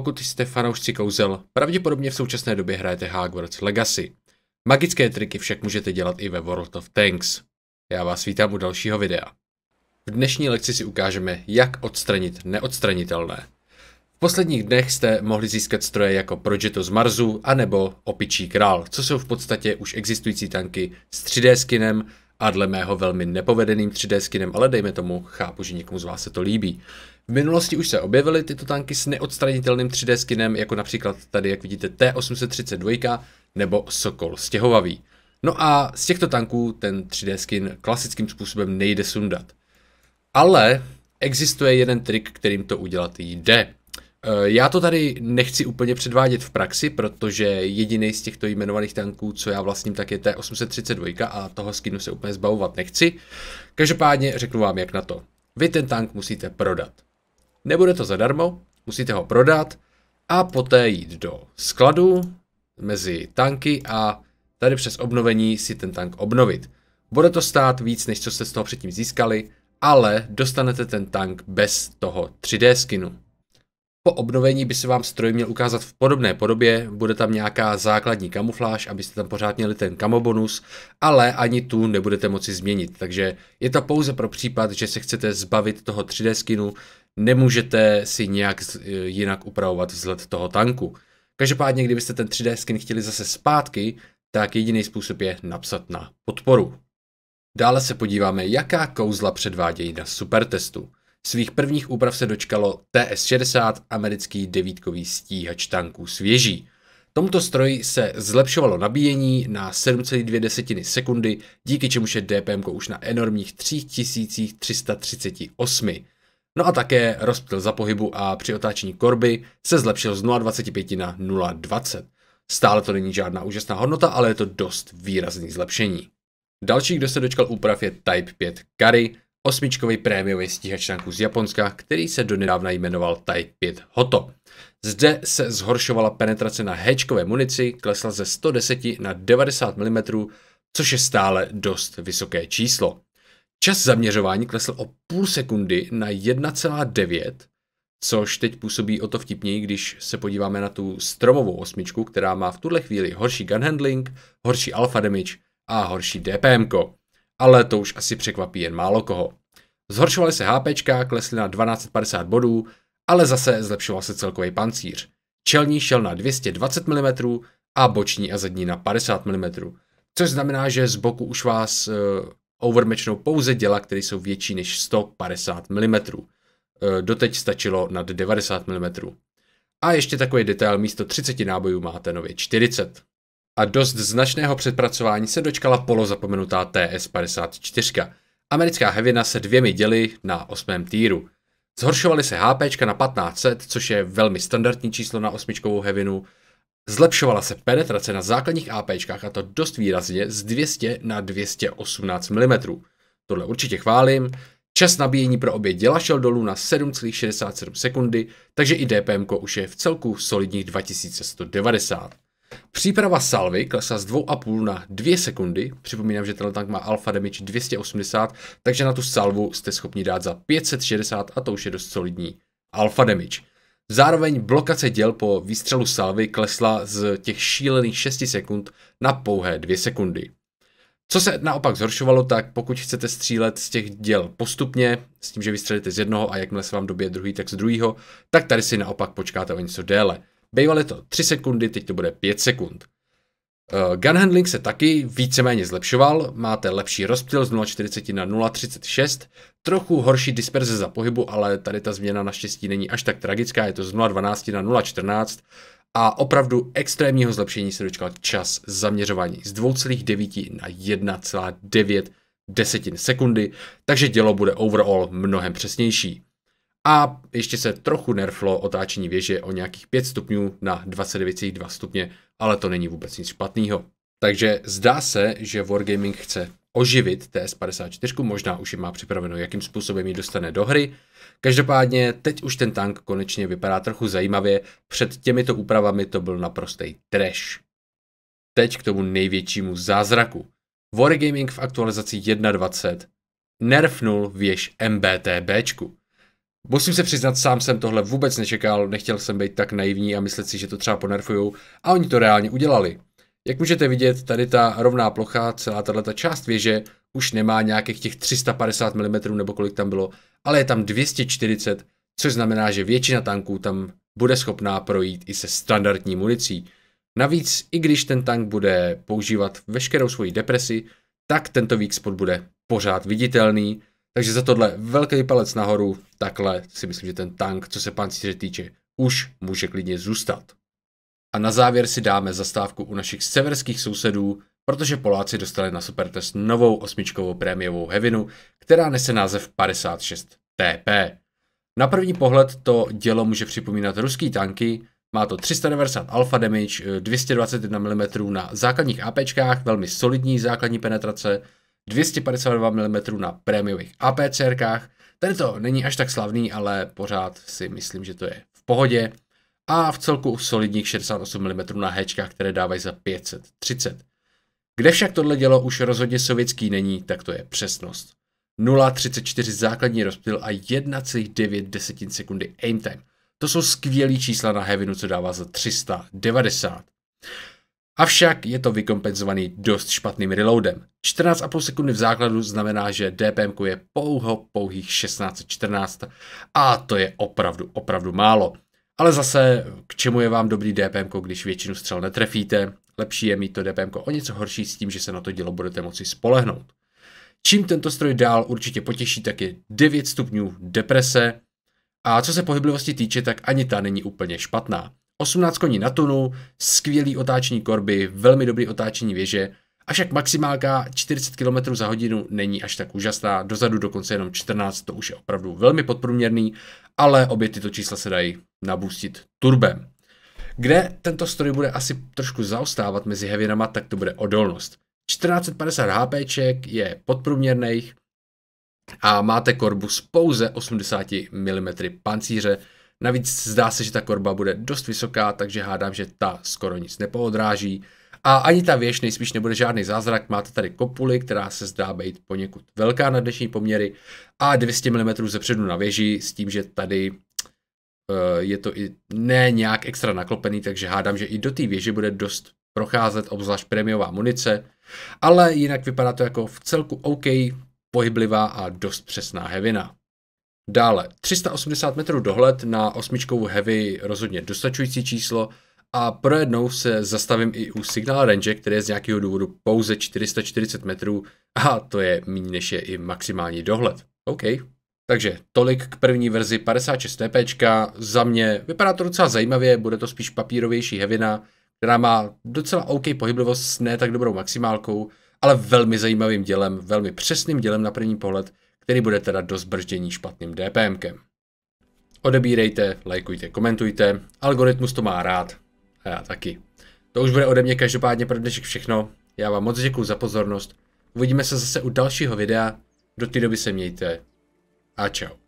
pokud jste fanoušci kouzel, pravděpodobně v současné době hrajete Hogwarts Legacy. Magické triky však můžete dělat i ve World of Tanks. Já vás vítám u dalšího videa. V dnešní lekci si ukážeme, jak odstranit neodstranitelné. V posledních dnech jste mohli získat stroje jako Progetto z Marzu anebo Opičí král, co jsou v podstatě už existující tanky s 3D skinem, a dle mého velmi nepovedeným 3D skinem, ale dejme tomu, chápu, že někomu z vás se to líbí. V minulosti už se objevily tyto tanky s neodstranitelným 3D skinem, jako například tady, jak vidíte, T832 nebo Sokol stěhovavý. No a z těchto tanků ten 3D skin klasickým způsobem nejde sundat. Ale existuje jeden trik, kterým to udělat jde. Eh, já to tady nechci úplně předvádět v praxi, protože jediný z těchto jmenovaných tanků, co já vlastním, tak je T832 a toho skinu se úplně zbavovat nechci. Každopádně řeknu vám, jak na to. Vy ten tank musíte prodat. Nebude to zadarmo, musíte ho prodat a poté jít do skladu mezi tanky a tady přes obnovení si ten tank obnovit. Bude to stát víc, než co jste z toho předtím získali, ale dostanete ten tank bez toho 3D skinu. Po obnovení by se vám stroj měl ukázat v podobné podobě, bude tam nějaká základní kamufláž, abyste tam pořád měli ten kamo bonus, ale ani tu nebudete moci změnit, takže je to pouze pro případ, že se chcete zbavit toho 3D skinu, nemůžete si nějak e, jinak upravovat vzhled toho tanku. Každopádně, kdybyste ten 3D skin chtěli zase zpátky, tak jediný způsob je napsat na podporu. Dále se podíváme, jaká kouzla předvádějí na supertestu. Svých prvních úprav se dočkalo TS-60, americký devítkový stíhač tanků svěží. Tomto stroji se zlepšovalo nabíjení na 7,2 sekundy, díky čemuž je DPM už na enormních 3338. No a také rozptyl za pohybu a při otáčení korby se zlepšil z 0,25 na 0,20. Stále to není žádná úžasná hodnota, ale je to dost výrazný zlepšení. Další, kdo se dočkal úprav je Type 5 Curry, osmičkový prémiový stíhač tanků z Japonska, který se donedávna jmenoval Type 5 Hoto. Zde se zhoršovala penetrace na hečkové munici, klesla ze 110 na 90 mm, což je stále dost vysoké číslo. Čas zaměřování klesl o půl sekundy na 1,9, což teď působí o to vtipněji, když se podíváme na tu stromovou osmičku, která má v tuhle chvíli horší gun handling, horší alpha damage a horší DPM. -ko ale to už asi překvapí jen málo koho. Zhoršovaly se HP, klesly na 1250 bodů, ale zase zlepšoval se celkový pancíř. Čelní šel na 220 mm a boční a zadní na 50 mm, což znamená, že z boku už vás e, overmečnou pouze děla, které jsou větší než 150 mm. E, doteď stačilo nad 90 mm. A ještě takový detail, místo 30 nábojů máte nově 40 a dost značného předpracování se dočkala polozapomenutá TS-54. Americká hevina se dvěmi děly na osmém týru. Zhoršovaly se HP na 1500, což je velmi standardní číslo na osmičkovou hevinu. Zlepšovala se penetrace na základních AP a to dost výrazně z 200 na 218 mm. Tohle určitě chválím. Čas nabíjení pro obě děla šel dolů na 7,67 sekundy, takže i DPM už je v celku solidních 2190. Příprava salvy klesá z 2,5 na 2 sekundy. Připomínám, že tenhle tank má alfa damage 280, takže na tu salvu jste schopni dát za 560 a to už je dost solidní alfa damage. Zároveň blokace děl po výstřelu salvy klesla z těch šílených 6 sekund na pouhé 2 sekundy. Co se naopak zhoršovalo, tak pokud chcete střílet z těch děl postupně, s tím, že vystřelíte z jednoho a jakmile se vám dobije druhý, tak z druhého, tak tady si naopak počkáte o něco déle. Bývaly to 3 sekundy, teď to bude 5 sekund. Eh, gun handling se taky víceméně zlepšoval, máte lepší rozptyl z 0,40 na 0,36, trochu horší disperze za pohybu, ale tady ta změna naštěstí není až tak tragická, je to z 0,12 na 0,14 a opravdu extrémního zlepšení se dočkal čas zaměřování z 2,9 na 1,9 desetin sekundy, takže dělo bude overall mnohem přesnější. A ještě se trochu nerflo otáčení věže o nějakých 5 stupňů na 29,2 stupně, ale to není vůbec nic špatného. Takže zdá se, že Wargaming chce oživit TS-54, možná už ji má připraveno, jakým způsobem ji dostane do hry. Každopádně teď už ten tank konečně vypadá trochu zajímavě, před těmito úpravami to byl naprostej trash. Teď k tomu největšímu zázraku. Wargaming v aktualizaci 1.20 nerfnul věž MBTBčku. Musím se přiznat, sám jsem tohle vůbec nečekal, nechtěl jsem být tak naivní a myslet si, že to třeba ponerfujou a oni to reálně udělali. Jak můžete vidět, tady ta rovná plocha, celá ta část věže už nemá nějakých těch 350 mm nebo kolik tam bylo, ale je tam 240, což znamená, že většina tanků tam bude schopná projít i se standardní municí. Navíc, i když ten tank bude používat veškerou svoji depresi, tak tento výk bude pořád viditelný, takže za tohle velký palec nahoru, takhle si myslím, že ten tank, co se Cíře týče, už může klidně zůstat. A na závěr si dáme zastávku u našich severských sousedů, protože Poláci dostali na supertest novou osmičkovou prémiovou hevinu, která nese název 56 TP. Na první pohled to dělo může připomínat ruský tanky, má to 390 alfa damage, 221 mm na základních APčkách, velmi solidní základní penetrace, 252 mm na prémiových Ten Tento není až tak slavný, ale pořád si myslím, že to je v pohodě. A v celku solidních 68 mm na hečkách, které dávají za 530. Kde však tohle dělo už rozhodně sovětský není, tak to je přesnost. 0,34 základní rozptyl a 1,9 desetin sekundy aim time. To jsou skvělý čísla na Heavinu, co dává za 390. Avšak je to vykompenzovaný dost špatným reloadem. 14,5 sekundy v základu znamená, že DPM je pouho pouhých 1614 a to je opravdu, opravdu málo. Ale zase, k čemu je vám dobrý DPM, když většinu střel netrefíte? Lepší je mít to DPM o něco horší s tím, že se na to dílo budete moci spolehnout. Čím tento stroj dál určitě potěší, tak je 9 stupňů deprese. A co se pohyblivosti týče, tak ani ta není úplně špatná. 18 koní na tunu, skvělý otáčení korby, velmi dobrý otáčení věže, avšak maximálka 40 km za hodinu není až tak úžasná, dozadu dokonce jenom 14, to už je opravdu velmi podprůměrný, ale obě tyto čísla se dají nabůstit turbem. Kde tento stroj bude asi trošku zaostávat mezi heavinama, tak to bude odolnost. 1450 hp je podprůměrných a máte korbu z pouze 80 mm pancíře, Navíc zdá se, že ta korba bude dost vysoká, takže hádám, že ta skoro nic nepoodráží. A ani ta věž nejspíš nebude žádný zázrak, máte tady kopuli, která se zdá být poněkud velká na dnešní poměry a 200 mm zepředu na věži s tím, že tady eh, je to i ne nějak extra naklopený, takže hádám, že i do té věže bude dost procházet, obzvlášť prémiová munice, ale jinak vypadá to jako v celku OK, pohyblivá a dost přesná hevina. Dále 380 metrů dohled na osmičkovou Heavy rozhodně dostačující číslo a pro jednou se zastavím i u Signal Range, který je z nějakého důvodu pouze 440 metrů a to je méně než je i maximální dohled. OK. Takže tolik k první verzi 56 TP. Za mě vypadá to docela zajímavě, bude to spíš papírovější hevina, která má docela OK pohyblivost s ne tak dobrou maximálkou, ale velmi zajímavým dělem, velmi přesným dělem na první pohled, který bude teda do zbrždění špatným DPMkem. Odebírejte, lajkujte, komentujte, algoritmus to má rád a já taky. To už bude ode mě každopádně pro dnešek všechno, já vám moc děkuji za pozornost, uvidíme se zase u dalšího videa, do té doby se mějte a čau.